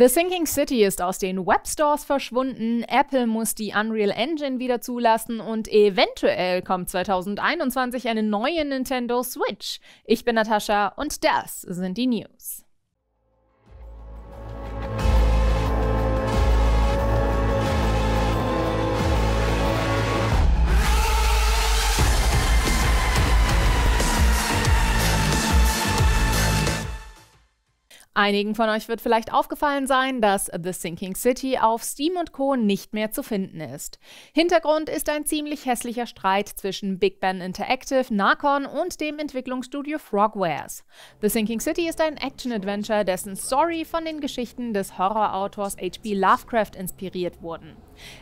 The Sinking City ist aus den Webstores verschwunden, Apple muss die Unreal Engine wieder zulassen und eventuell kommt 2021 eine neue Nintendo Switch. Ich bin Natascha und das sind die News. Einigen von euch wird vielleicht aufgefallen sein, dass The Sinking City auf Steam und Co. nicht mehr zu finden ist. Hintergrund ist ein ziemlich hässlicher Streit zwischen Big Ben Interactive, Narcon und dem Entwicklungsstudio Frogwares. The Sinking City ist ein Action-Adventure, dessen Story von den Geschichten des Horrorautors H.P. Lovecraft inspiriert wurden.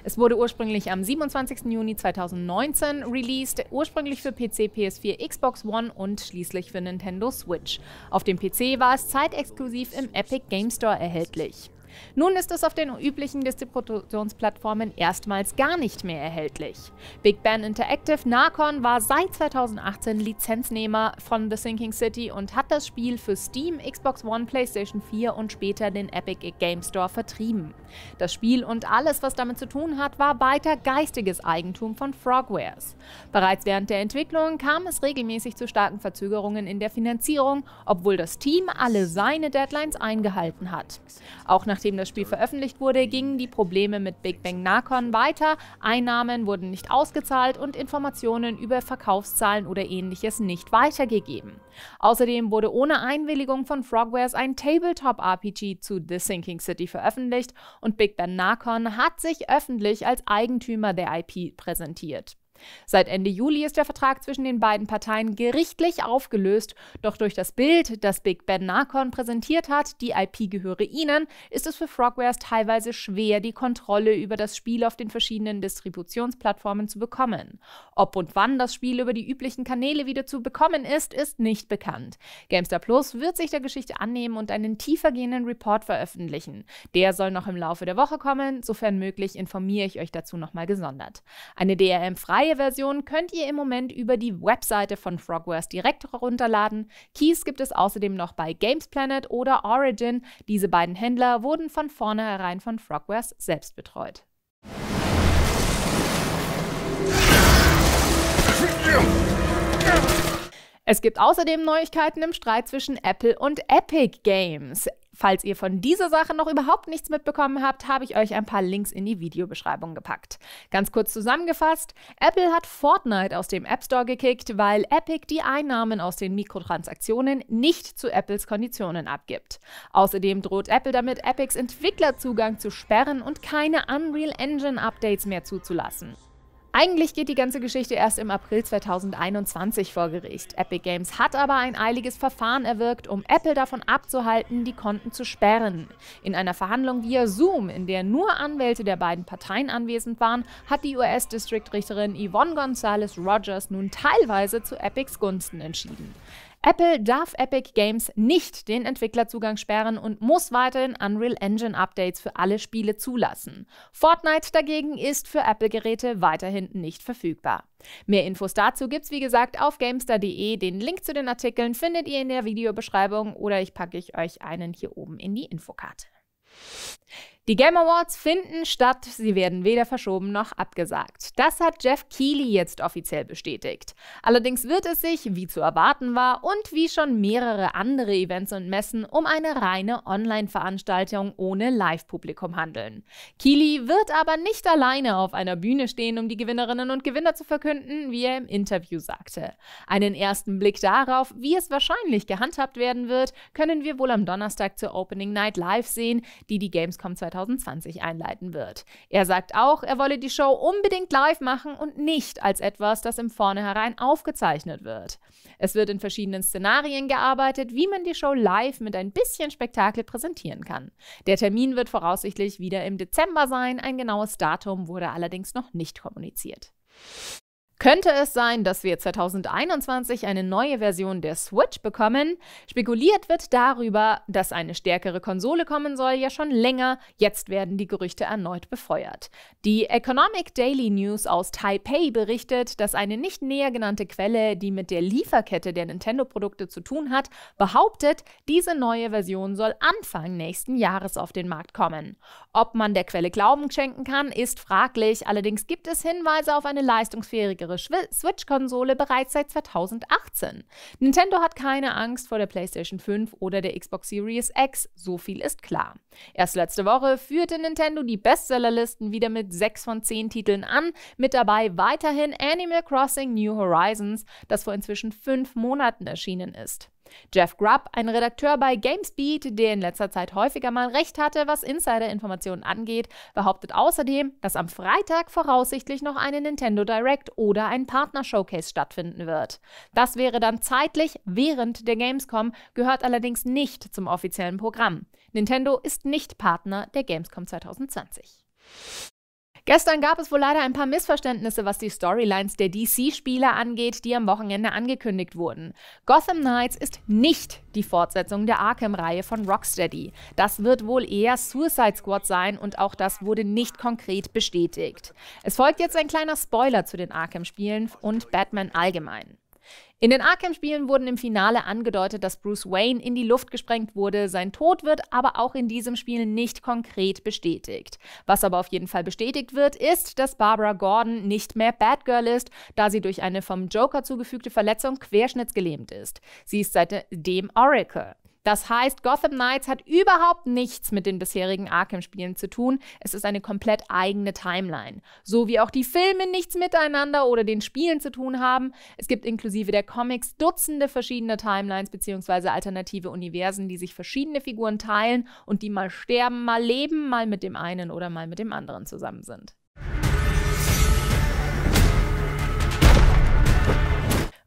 Es wurde ursprünglich am 27. Juni 2019 released, ursprünglich für PC, PS4, Xbox One und schließlich für Nintendo Switch. Auf dem PC war es zeitexklusiv exklusiv im Epic Game Store erhältlich. Nun ist es auf den üblichen Distributionsplattformen erstmals gar nicht mehr erhältlich. Big Ben Interactive Narcon war seit 2018 Lizenznehmer von The Sinking City und hat das Spiel für Steam, Xbox One, PlayStation 4 und später den Epic Game Store vertrieben. Das Spiel und alles, was damit zu tun hat, war weiter geistiges Eigentum von Frogwares. Bereits während der Entwicklung kam es regelmäßig zu starken Verzögerungen in der Finanzierung, obwohl das Team alle seine Deadlines eingehalten hat. Auch nach Nachdem das Spiel veröffentlicht wurde, gingen die Probleme mit Big Bang Narcon weiter, Einnahmen wurden nicht ausgezahlt und Informationen über Verkaufszahlen oder ähnliches nicht weitergegeben. Außerdem wurde ohne Einwilligung von Frogwares ein Tabletop-RPG zu The Sinking City veröffentlicht und Big Bang Narcon hat sich öffentlich als Eigentümer der IP präsentiert. Seit Ende Juli ist der Vertrag zwischen den beiden Parteien gerichtlich aufgelöst, doch durch das Bild, das Big Ben Narcon präsentiert hat, die IP gehöre ihnen, ist es für Frogwares teilweise schwer, die Kontrolle über das Spiel auf den verschiedenen Distributionsplattformen zu bekommen. Ob und wann das Spiel über die üblichen Kanäle wieder zu bekommen ist, ist nicht bekannt. Gamestar Plus wird sich der Geschichte annehmen und einen tiefergehenden Report veröffentlichen. Der soll noch im Laufe der Woche kommen, sofern möglich informiere ich euch dazu nochmal gesondert. Eine DRM-freie freie Version könnt ihr im Moment über die Webseite von Frogwares direkt herunterladen. Keys gibt es außerdem noch bei GamesPlanet oder Origin. Diese beiden Händler wurden von vornherein von Frogwares selbst betreut. Es gibt außerdem Neuigkeiten im Streit zwischen Apple und Epic Games. Falls ihr von dieser Sache noch überhaupt nichts mitbekommen habt, habe ich euch ein paar Links in die Videobeschreibung gepackt. Ganz kurz zusammengefasst, Apple hat Fortnite aus dem App Store gekickt, weil Epic die Einnahmen aus den Mikrotransaktionen nicht zu Apples Konditionen abgibt. Außerdem droht Apple damit, Epics Entwicklerzugang zu sperren und keine Unreal Engine Updates mehr zuzulassen. Eigentlich geht die ganze Geschichte erst im April 2021 vor Gericht. Epic Games hat aber ein eiliges Verfahren erwirkt, um Apple davon abzuhalten, die Konten zu sperren. In einer Verhandlung via Zoom, in der nur Anwälte der beiden Parteien anwesend waren, hat die us district richterin Yvonne Gonzalez Rogers nun teilweise zu Epics Gunsten entschieden. Apple darf Epic Games nicht den Entwicklerzugang sperren und muss weiterhin Unreal Engine Updates für alle Spiele zulassen. Fortnite dagegen ist für Apple-Geräte weiterhin nicht verfügbar. Mehr Infos dazu gibt's wie gesagt auf gamestar.de. Den Link zu den Artikeln findet ihr in der Videobeschreibung oder ich packe ich euch einen hier oben in die Infokarte. Die Game Awards finden statt, sie werden weder verschoben noch abgesagt. Das hat Jeff Keighley jetzt offiziell bestätigt. Allerdings wird es sich, wie zu erwarten war und wie schon mehrere andere Events und Messen, um eine reine Online-Veranstaltung ohne Live-Publikum handeln. Keighley wird aber nicht alleine auf einer Bühne stehen, um die Gewinnerinnen und Gewinner zu verkünden, wie er im Interview sagte. Einen ersten Blick darauf, wie es wahrscheinlich gehandhabt werden wird, können wir wohl am Donnerstag zur Opening Night Live sehen, die die Gamescom 2020 2020 einleiten wird. Er sagt auch, er wolle die Show unbedingt live machen und nicht als etwas, das im Vornherein aufgezeichnet wird. Es wird in verschiedenen Szenarien gearbeitet, wie man die Show live mit ein bisschen Spektakel präsentieren kann. Der Termin wird voraussichtlich wieder im Dezember sein, ein genaues Datum wurde allerdings noch nicht kommuniziert. Könnte es sein, dass wir 2021 eine neue Version der Switch bekommen? Spekuliert wird darüber, dass eine stärkere Konsole kommen soll, ja schon länger. Jetzt werden die Gerüchte erneut befeuert. Die Economic Daily News aus Taipei berichtet, dass eine nicht näher genannte Quelle, die mit der Lieferkette der Nintendo-Produkte zu tun hat, behauptet, diese neue Version soll Anfang nächsten Jahres auf den Markt kommen. Ob man der Quelle Glauben schenken kann, ist fraglich. Allerdings gibt es Hinweise auf eine leistungsfähige ihre Switch-Konsole bereits seit 2018. Nintendo hat keine Angst vor der PlayStation 5 oder der Xbox Series X, so viel ist klar. Erst letzte Woche führte Nintendo die Bestsellerlisten wieder mit 6 von 10 Titeln an, mit dabei weiterhin Animal Crossing New Horizons, das vor inzwischen 5 Monaten erschienen ist. Jeff Grubb, ein Redakteur bei GameSpeed, der in letzter Zeit häufiger mal recht hatte, was Insider-Informationen angeht, behauptet außerdem, dass am Freitag voraussichtlich noch eine Nintendo Direct oder ein Partner-Showcase stattfinden wird. Das wäre dann zeitlich während der Gamescom, gehört allerdings nicht zum offiziellen Programm. Nintendo ist nicht Partner der Gamescom 2020. Gestern gab es wohl leider ein paar Missverständnisse, was die Storylines der DC-Spieler angeht, die am Wochenende angekündigt wurden. Gotham Knights ist nicht die Fortsetzung der Arkham-Reihe von Rocksteady. Das wird wohl eher Suicide Squad sein und auch das wurde nicht konkret bestätigt. Es folgt jetzt ein kleiner Spoiler zu den Arkham-Spielen und Batman allgemein. In den Arkham-Spielen wurden im Finale angedeutet, dass Bruce Wayne in die Luft gesprengt wurde. Sein Tod wird aber auch in diesem Spiel nicht konkret bestätigt. Was aber auf jeden Fall bestätigt wird, ist, dass Barbara Gordon nicht mehr Batgirl ist, da sie durch eine vom Joker zugefügte Verletzung querschnittsgelähmt ist. Sie ist seitdem Oracle. Das heißt, Gotham Knights hat überhaupt nichts mit den bisherigen Arkham-Spielen zu tun. Es ist eine komplett eigene Timeline. So wie auch die Filme nichts miteinander oder den Spielen zu tun haben. Es gibt inklusive der Comics Dutzende verschiedene Timelines bzw. alternative Universen, die sich verschiedene Figuren teilen und die mal sterben, mal leben, mal mit dem einen oder mal mit dem anderen zusammen sind.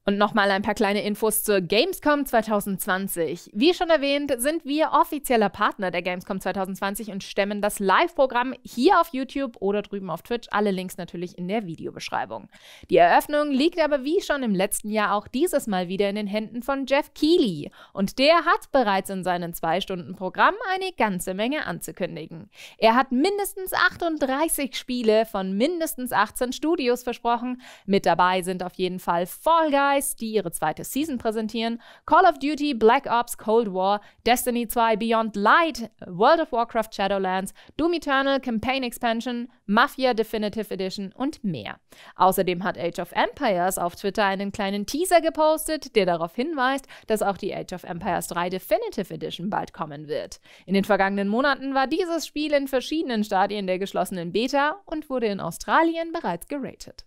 Und nochmal ein paar kleine Infos zur Gamescom 2020. Wie schon erwähnt, sind wir offizieller Partner der Gamescom 2020 und stemmen das Live-Programm hier auf YouTube oder drüben auf Twitch. Alle Links natürlich in der Videobeschreibung. Die Eröffnung liegt aber wie schon im letzten Jahr auch dieses Mal wieder in den Händen von Jeff Keighley. Und der hat bereits in seinem zwei Stunden Programm eine ganze Menge anzukündigen. Er hat mindestens 38 Spiele von mindestens 18 Studios versprochen. Mit dabei sind auf jeden Fall Fall Guys. Franchise, die ihre zweite Season präsentieren. Call of Duty, Black Ops, Cold War, Destiny 2, Beyond Light, World of Warcraft Shadowlands, Doom Eternal, Campaign Expansion, Mafia Definitive Edition und mehr. Außerdem hat Age of Empires auf Twitter einen kleinen Teaser gepostet, der darauf hinweist, dass auch die Age of Empires 3 Definitive Edition bald kommen wird. In den vergangenen Monaten war dieses Spiel in verschiedenen Stadien der geschlossenen Beta und wurde in Australien bereits geratet.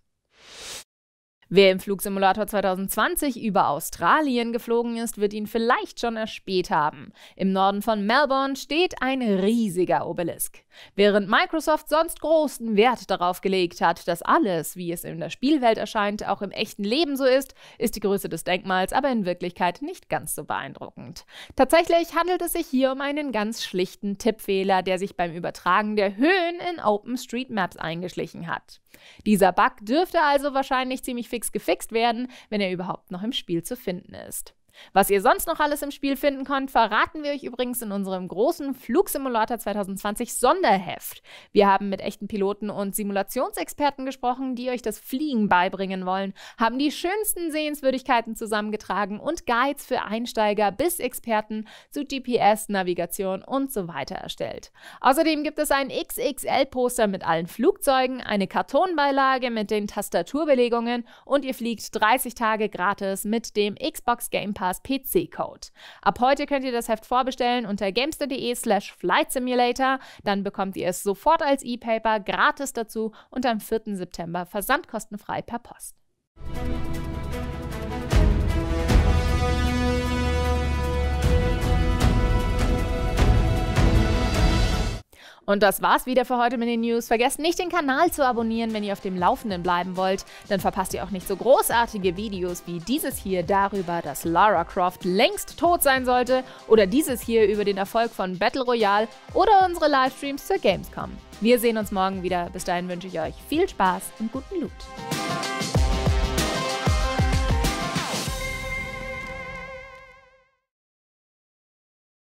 Wer im Flugsimulator 2020 über Australien geflogen ist, wird ihn vielleicht schon erspäht haben. Im Norden von Melbourne steht ein riesiger Obelisk. Während Microsoft sonst großen Wert darauf gelegt hat, dass alles, wie es in der Spielwelt erscheint, auch im echten Leben so ist, ist die Größe des Denkmals aber in Wirklichkeit nicht ganz so beeindruckend. Tatsächlich handelt es sich hier um einen ganz schlichten Tippfehler, der sich beim Übertragen der Höhen in OpenStreetMaps eingeschlichen hat. Dieser Bug dürfte also wahrscheinlich ziemlich fix fix gefixt werden, wenn er überhaupt noch im Spiel zu finden ist. Was ihr sonst noch alles im Spiel finden könnt, verraten wir euch übrigens in unserem großen Flugsimulator 2020 Sonderheft. Wir haben mit echten Piloten und Simulationsexperten gesprochen, die euch das Fliegen beibringen wollen, haben die schönsten Sehenswürdigkeiten zusammengetragen und Guides für Einsteiger bis Experten zu GPS, Navigation und so weiter erstellt. Außerdem gibt es ein XXL-Poster mit allen Flugzeugen, eine Kartonbeilage mit den Tastaturbelegungen und ihr fliegt 30 Tage gratis mit dem Xbox Game Pass PC code Ab heute könnt ihr das Heft vorbestellen unter gamester.de slash flight simulator. Dann bekommt ihr es sofort als E-Paper, gratis dazu und am 4. September versandkostenfrei per Post. Und das war's wieder für heute mit den News. Vergesst nicht, den Kanal zu abonnieren, wenn ihr auf dem Laufenden bleiben wollt. Dann verpasst ihr auch nicht so großartige Videos wie dieses hier darüber, dass Lara Croft längst tot sein sollte oder dieses hier über den Erfolg von Battle Royale oder unsere Livestreams zur Gamescom. Wir sehen uns morgen wieder. Bis dahin wünsche ich euch viel Spaß und guten Loot.